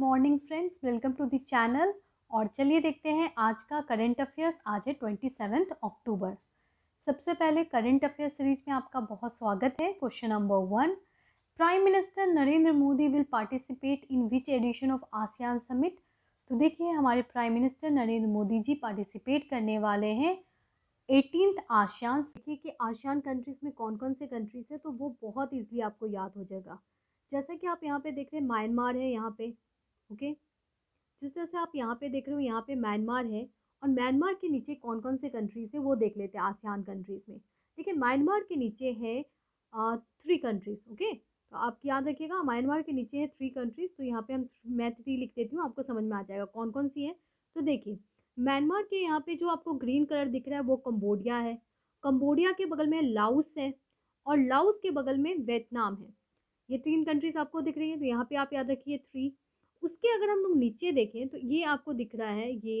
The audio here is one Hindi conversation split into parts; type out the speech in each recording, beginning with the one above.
Morning friends welcome to the channel और चलिए देखते हैं आज का करंट अफेयर्स आज है ट्वेंटी सेवेंथ अक्टूबर सबसे पहले करंट अफेयर्स सीरीज में आपका बहुत स्वागत है question number one prime minister Narendra Modi will participate in which edition of ASEAN summit तो देखिए हमारे prime minister Narendra Modi ji participate करने वाले हैं एटीनथ आसियान देखिए कि आसियान कंट्रीज़ में कौन कौन से कंट्रीज़ हैं तो वो बहुत ईजिली आपको याद हो जाएगा जैसा कि आप यहाँ पे देख रहे हैं म्यांमार है यहाँ पे ओके जिस तरह से आप यहाँ पे देख रहे हो यहाँ पे म्यांमार है और म्यांमार के नीचे कौन कौन से कंट्रीज़ हैं वो देख लेते हैं आसियान कंट्रीज़ में ठीक है म्यांमार के नीचे है थ्री कंट्रीज़ ओके तो आप याद रखिएगा म्यांमार के नीचे है थ्री कंट्रीज़ तो यहाँ पे हम मैं थ्री लिख देती हूँ आपको समझ में आ जाएगा कौन कौन सी है तो देखिए म्यांमार के यहाँ पे जो आपको ग्रीन कलर दिख रहा है वो कम्बोडिया है कम्बोडिया के बगल में लाउस है और लाउस के बगल में वियतनाम है ये तीन कंट्रीज़ आपको दिख रही है तो यहाँ पर आप याद रखिए थ्री उसके अगर हम लोग नीचे देखें तो ये आपको दिख रहा है ये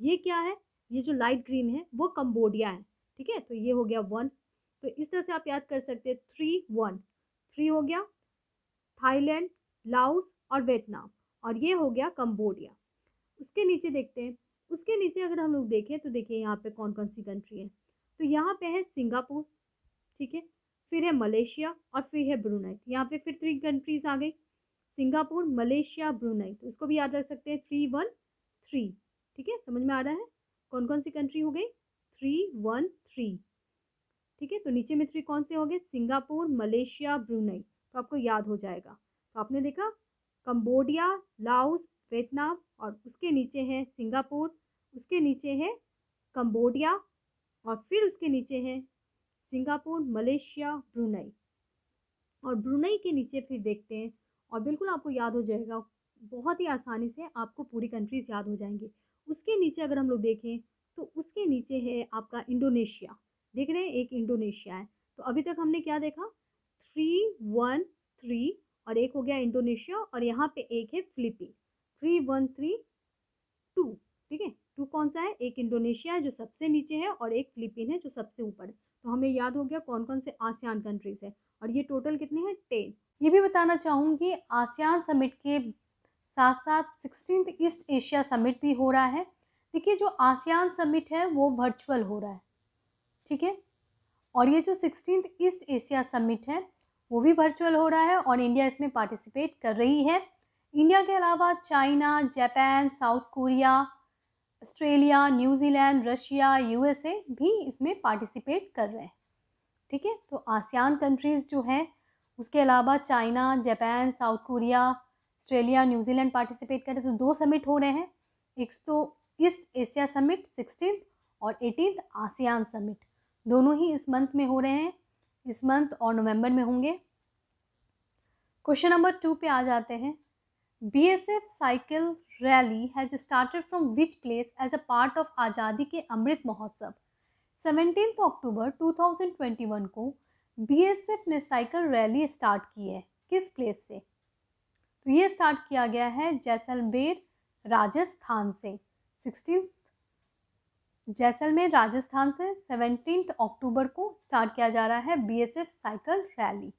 ये क्या है ये जो लाइट ग्रीन है वो कम्बोडिया है ठीक है तो ये हो गया वन तो इस तरह से आप याद कर सकते हैं थ्री वन थ्री हो गया थाईलैंड लाओस और वियतनाम और ये हो गया कम्बोडिया उसके नीचे देखते हैं उसके नीचे अगर हम लोग देखें तो देखिए यहाँ पे कौन कौन सी कंट्री है तो यहाँ पे है सिंगापुर ठीक है फिर है मलेशिया और फिर है ब्रुनाई यहाँ पे फिर थ्री कंट्रीज आ गई सिंगापुर मलेशिया ब्रुनई तो इसको भी याद रख सकते हैं थ्री वन थ्री ठीक है समझ में आ रहा है कौन कौन सी कंट्री हो गई थ्री वन थ्री ठीक है तो नीचे में थ्री कौन से हो गए सिंगापुर मलेशिया ब्रुनई तो आपको याद हो जाएगा तो आपने देखा कंबोडिया लाओस वियतनाम और उसके नीचे है सिंगापुर उसके नीचे है कंबोडिया और फिर उसके नीचे है सिंगापुर मलेशिया ब्रुनाई और ब्रुनई के नीचे फिर देखते हैं और बिल्कुल आपको याद हो जाएगा बहुत ही आसानी से आपको पूरी कंट्रीज़ याद हो जाएंगी उसके नीचे अगर हम लोग देखें तो उसके नीचे है आपका इंडोनेशिया देख रहे हैं एक इंडोनेशिया है तो अभी तक हमने क्या देखा थ्री वन थ्री और एक हो गया इंडोनेशिया और यहाँ पे एक है Philippines three one three two ठीक है टू कौन सा है एक इंडोनेशिया है जो सबसे नीचे है और एक फिलिपीन है जो सबसे ऊपर है तो हमें याद हो गया कौन कौन से आसियान कंट्रीज है और ये टोटल कितने हैं टेन ये भी बताना चाहूँगी आसियान समिट के साथ साथ सिक्सटीन ईस्ट एशिया समिट भी हो रहा है देखिए जो आसियान समिट है वो वर्चुअल हो रहा है ठीक है और ये जो सिक्सटीन ईस्ट एशिया समिट है वो भी वर्चुअल हो रहा है और इंडिया इसमें पार्टिसिपेट कर रही है इंडिया के अलावा China Japan South Korea Australia New Zealand Russia USA भी इसमें पार्टिसिपेट कर रहे हैं ठीक है तो आसियान कंट्रीज़ जो हैं उसके अलावा China Japan South Korea Australia New Zealand participate कर रहे हैं तो दो समिट हो रहे हैं एक तो ईस्ट एशिया समिट सिक्सटीन और एटीन आसियान समिट दोनों ही इस मंथ में हो रहे हैं इस मंथ और नवंबर में होंगे क्वेश्चन नंबर टू पे आ जाते हैं B S F cycle rally has started from which place as a part of आज़ादी के अमृत महोत्सव सेवनटीन अक्टूबर टू को बीएसएफ ने साइकिल रैली स्टार्ट की है किस प्लेस से तो ये स्टार्ट किया गया है जैसलमेर राजस्थान से सिक्सटीन जैसलमेर राजस्थान से सेवनटीन अक्टूबर को स्टार्ट किया जा रहा है बीएसएफ साइकिल रैली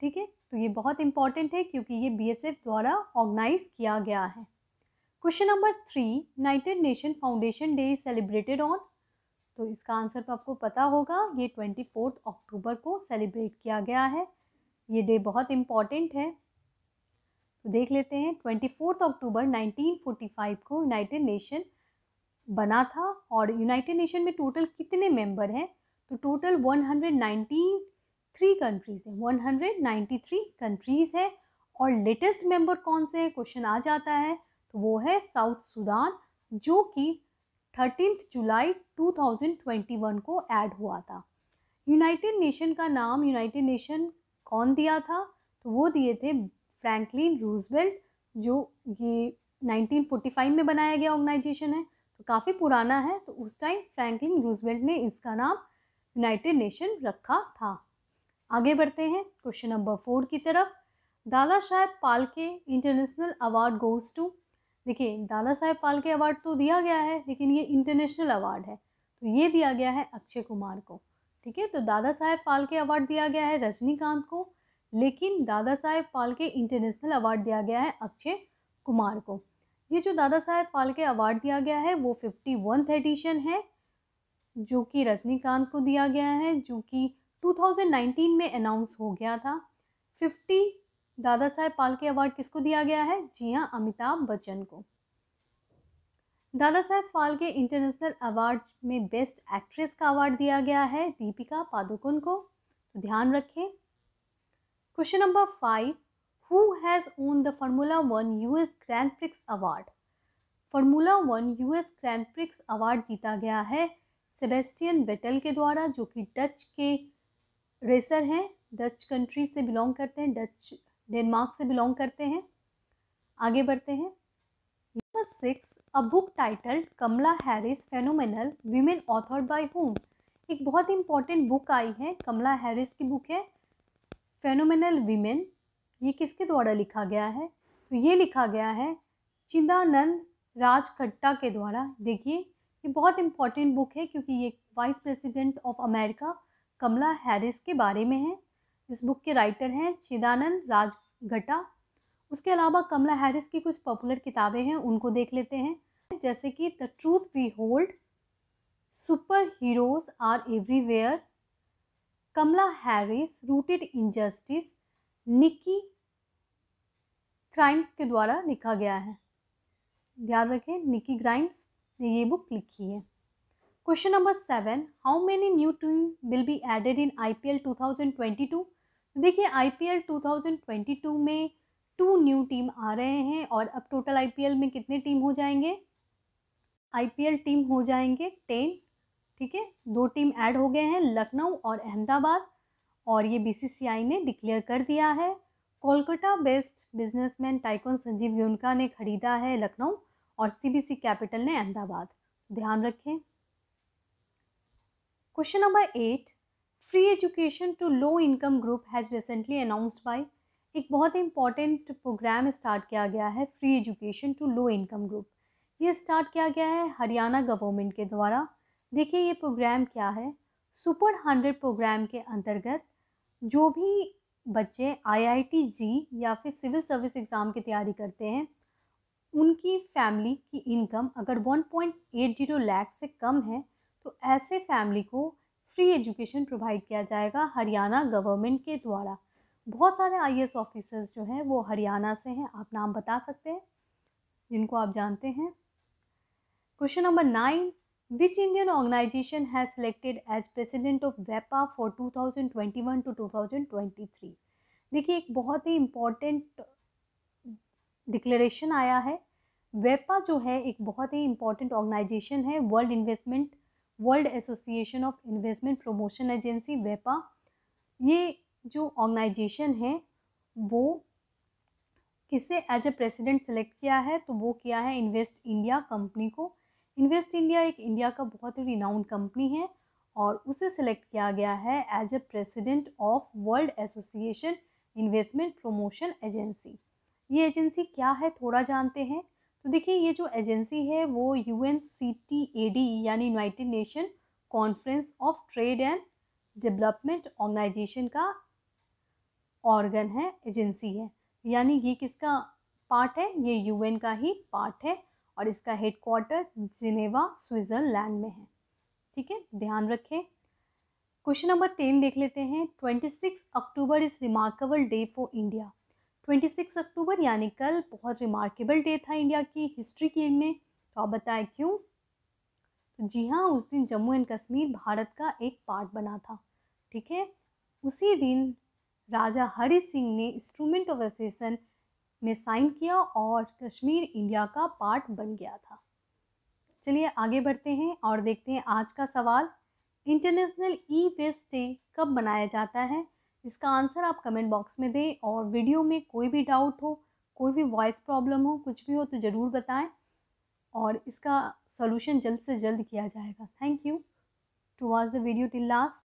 ठीक है तो ये बहुत इंपॉर्टेंट है क्योंकि ये बीएसएफ द्वारा ऑर्गेनाइज किया गया है question number three United Nation foundation day is celebrated on तो इसका आंसर तो आपको पता होगा ये ट्वेंटी फोर्थ अक्टूबर को सेलिब्रेट किया गया है ये डे बहुत इम्पॉर्टेंट है तो देख लेते हैं twenty fourth October nineteen forty five को यूनाइटेड नेशन बना था और यूनाइटेड नेशन में टोटल कितने मेंबर हैं तो total one hundred ninety three countries हैं one hundred ninety three countries है और लेटेस्ट मेंबर कौन से हैं क्वेश्चन आ जाता है तो वो है साउथ सूडान जो कि थर्टीन जुलाई 2021 को ऐड हुआ था यूनाइटेड नेशन का नाम यूनाइटेड नेशन कौन दिया था तो वो दिए थे फ्रैंकलिन रूजवेल्ट जो ये 1945 में बनाया गया ऑर्गेनाइजेशन है तो काफ़ी पुराना है तो उस टाइम फ्रैंकलिन रूजवेल्ट ने इसका नाम यूनाइटेड नेशन रखा था आगे बढ़ते हैं क्वेश्चन नंबर फोर की तरफ Dada Saheb Phalke international award goes to देखिए दादा साहेब पालके अवार्ड तो दिया गया है लेकिन ये इंटरनेशनल अवार्ड है तो ये दिया गया है अक्षय कुमार को ठीक है तो दादा साहेब पालके अवार्ड दिया गया है रजनीकांत को लेकिन दादा साहेब पालके इंटरनेशनल अवार्ड दिया गया है अक्षय कुमार को ये जो दादा साहेब फाल्के अवार्ड दिया गया है वो फिफ्टी वंथ एडिशन है जो कि रजनीकांत को दिया गया है जो कि 2019 में अनाउंस हो गया था फिफ्टी दादा साहेब पालके अवार्ड किसको दिया गया है जी हाँ अमिताभ बच्चन को दादा साहेब फाल्के इंटरनेशनल अवार्ड में बेस्ट एक्ट्रेस का अवार्ड दिया गया है दीपिका पादुकोण को तो ध्यान रखें question number five who has won the Formula One US Grand Prix award Formula One US Grand Prix award जीता गया है सेबेस्टियन बेटल के द्वारा जो कि डच के रेसर हैं डच कंट्री से बिलोंग करते हैं डच डेनमार्क से बिलोंग करते हैं आगे बढ़ते हैं number six a book titled Kamala Harris phenomenal women author by home एक बहुत ही इंपॉर्टेंट बुक आई है कमला हैरिस की बुक है फेनोमेनल वीमेन ये किसके द्वारा लिखा गया है तो ये लिखा गया है चिदानंद राज खट्टा के द्वारा देखिए ये बहुत इंपॉर्टेंट बुक है क्योंकि ये vice president of America Kamala Harris के बारे में है इस बुक के राइटर हैं चिदानंद राजघटा उसके अलावा कमला हैरिस की कुछ पॉपुलर किताबें हैं उनको देख लेते हैं जैसे कि the truth we hold super heroes are everywhere Kamala Harris rooted in justice Nikki Grimes के द्वारा लिखा गया है ध्यान रखें निकी ग्राइम्स ने ये बुक लिखी है question number seven how many new team will be added in I P L two thousand twenty two देखिए आईपीएल 2022 में टू न्यू टीम आ रहे हैं और अब टोटल आईपीएल में कितने टीम हो जाएंगे आईपीएल टीम हो जाएंगे टेन ठीक है दो टीम ऐड हो गए हैं लखनऊ और अहमदाबाद और ये बीसीसीआई ने डिक्लेयर कर दिया है Kolkata based businessman tycoon Sanjiv Goenka ने खरीदा है लखनऊ और सीबीसी कैपिटल ने अहमदाबाद ध्यान रखें question number eight free education to low income group has recently announced by एक बहुत ही इंपॉर्टेंट प्रोग्राम स्टार्ट किया गया है free education to low income group ये स्टार्ट किया गया है हरियाणा गवर्नमेंट के द्वारा देखिए ये प्रोग्राम क्या है सुपर हंड्रेड प्रोग्राम के अंतर्गत जो भी बच्चे आईआईटी जी या फिर सिविल सर्विस एग्ज़ाम की तैयारी करते हैं उनकी फैमिली की इनकम अगर one point eight zero lakh से कम है तो ऐसे फैमिली को फ्री एजुकेशन प्रोवाइड किया जाएगा हरियाणा गवर्नमेंट के द्वारा बहुत सारे आई ऑफिसर्स जो हैं वो हरियाणा से हैं आप नाम बता सकते हैं जिनको आप जानते हैं question number nine which Indian organization has selected as president of वेपा फॉर 2021 टू 2023? देखिए एक बहुत ही इम्पॉर्टेंट डिक्लेरेशन आया है वेपा e जो है एक बहुत ही इम्पॉर्टेंट ऑर्गेनाइजेशन है world investment world association of investment promotion agency वेपा ये जो ऑर्गेनाइजेशन है वो किसे एज अ प्रेसिडेंट सेलेक्ट किया है तो वो किया है इन्वेस्ट इंडिया कंपनी को इन्वेस्ट इंडिया एक इंडिया का बहुत ही रिनाउंड कंपनी है और उसे सिलेक्ट किया गया है as a president of world association investment promotion agency ये एजेंसी क्या है थोड़ा जानते हैं तो देखिए ये जो एजेंसी है वो U N C T A D यानी united nation conference of trade and development organization का ऑर्गन है एजेंसी है यानी ये किसका पार्ट है ये यूएन का ही पार्ट है और इसका हेडक्वार्टर जिनेवा स्विट्ज़रलैंड में है ठीक है ध्यान रखें क्वेश्चन नंबर टेन देख लेते हैं twenty six October is remarkable day for India 26 अक्टूबर यानी कल बहुत रिमार्केबल डे था इंडिया की हिस्ट्री की में तो आप बताएं क्यों तो जी हाँ उस दिन जम्मू एंड कश्मीर भारत का एक पार्ट बना था ठीक है उसी दिन राजा हरि सिंह ने इंस्ट्रूमेंट ऑफ एसोसिएशन में साइन किया और कश्मीर इंडिया का पार्ट बन गया था चलिए आगे बढ़ते हैं और देखते हैं आज का सवाल इंटरनेशनल ई वेस्ट डे कब मनाया जाता है इसका आंसर आप कमेंट बॉक्स में दें और वीडियो में कोई भी डाउट हो कोई भी वॉइस प्रॉब्लम हो कुछ भी हो तो ज़रूर बताएं और इसका सॉल्यूशन जल्द से जल्द किया जाएगा thank you to was the video till last